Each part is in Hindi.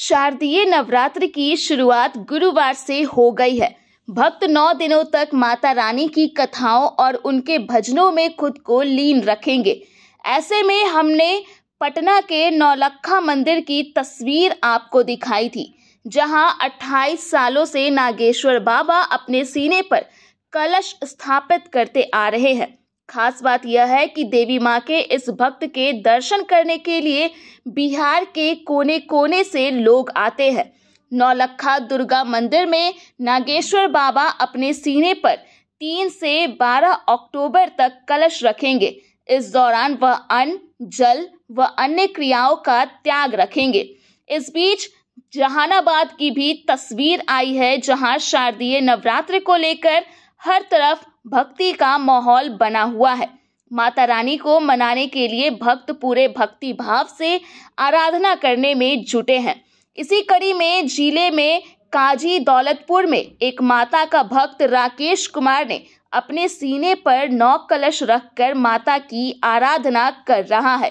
शारदीय नवरात्र की शुरुआत गुरुवार से हो गई है भक्त नौ दिनों तक माता रानी की कथाओं और उनके भजनों में खुद को लीन रखेंगे ऐसे में हमने पटना के नौलखा मंदिर की तस्वीर आपको दिखाई थी जहां 28 सालों से नागेश्वर बाबा अपने सीने पर कलश स्थापित करते आ रहे हैं खास बात यह है कि देवी माँ के इस भक्त के दर्शन करने के लिए बिहार के कोने कोने से लोग आते हैं नौलखा दुर्गा मंदिर में नागेश्वर बाबा अपने सीने पर तीन से बारह अक्टूबर तक कलश रखेंगे इस दौरान वह अन्न जल व अन्य क्रियाओं का त्याग रखेंगे इस बीच जहानाबाद की भी तस्वीर आई है जहां शारदीय नवरात्र को लेकर हर तरफ भक्ति का माहौल बना हुआ है माता रानी को मनाने के लिए भक्त पूरे भक्ति भाव से आराधना करने में जुटे हैं इसी कड़ी में जिले में काजी दौलतपुर में एक माता का भक्त राकेश कुमार ने अपने सीने पर नौ कलश रखकर माता की आराधना कर रहा है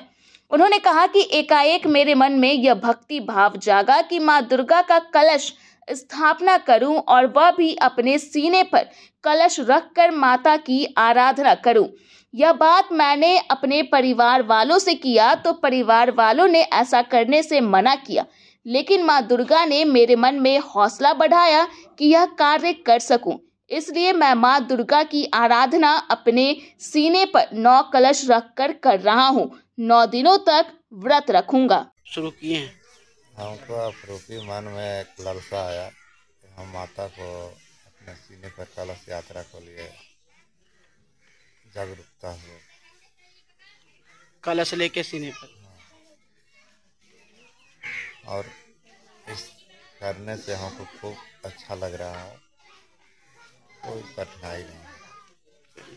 उन्होंने कहा कि एकाएक मेरे मन में यह भक्ति भाव जागा कि माँ दुर्गा का कलश स्थापना करूं और वह भी अपने सीने पर कलश रखकर माता की आराधना करूं यह बात मैंने अपने परिवार वालों से किया तो परिवार वालों ने ऐसा करने से मना किया लेकिन माँ दुर्गा ने मेरे मन में हौसला बढ़ाया कि यह कार्य कर सकूं इसलिए मैं माँ दुर्गा की आराधना अपने सीने पर नौ कलश रख कर कर रहा हूँ नौ दिनों तक व्रत रखूंगा शुरू किए हमको तो अपरूपी मन में एक लालसा आया कि हम माता को अपने सीने पर कलश यात्रा को लिए जागरूकता हो कलश लेके सीने पर हाँ। और इस करने से हमको खूब अच्छा लग रहा है कोई कठिनाई नहीं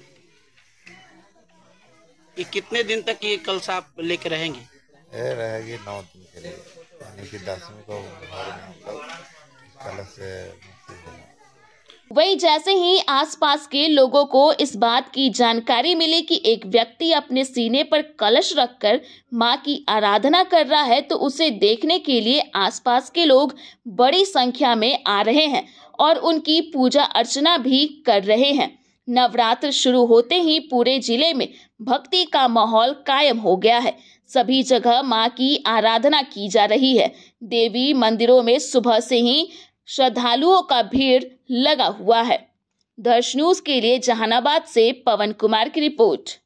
ये कितने दिन तक ये कलश आप लेके रहेंगे रहेगी नौ दिन के लिए यानी कि दसवीं को मतलब कलश मुक्ति देना जैसे ही आसपास के लोगों को इस बात की जानकारी मिली कि एक व्यक्ति अपने सीने पर कलश रखकर मां की आराधना कर रहा है तो उसे देखने के लिए आसपास के लोग बड़ी संख्या में आ रहे हैं और उनकी पूजा अर्चना भी कर रहे हैं नवरात्र शुरू होते ही पूरे जिले में भक्ति का माहौल कायम हो गया है सभी जगह माँ की आराधना की जा रही है देवी मंदिरों में सुबह से ही श्रद्धालुओं का भीड़ लगा हुआ है दर्श न्यूज के लिए जहानाबाद से पवन कुमार की रिपोर्ट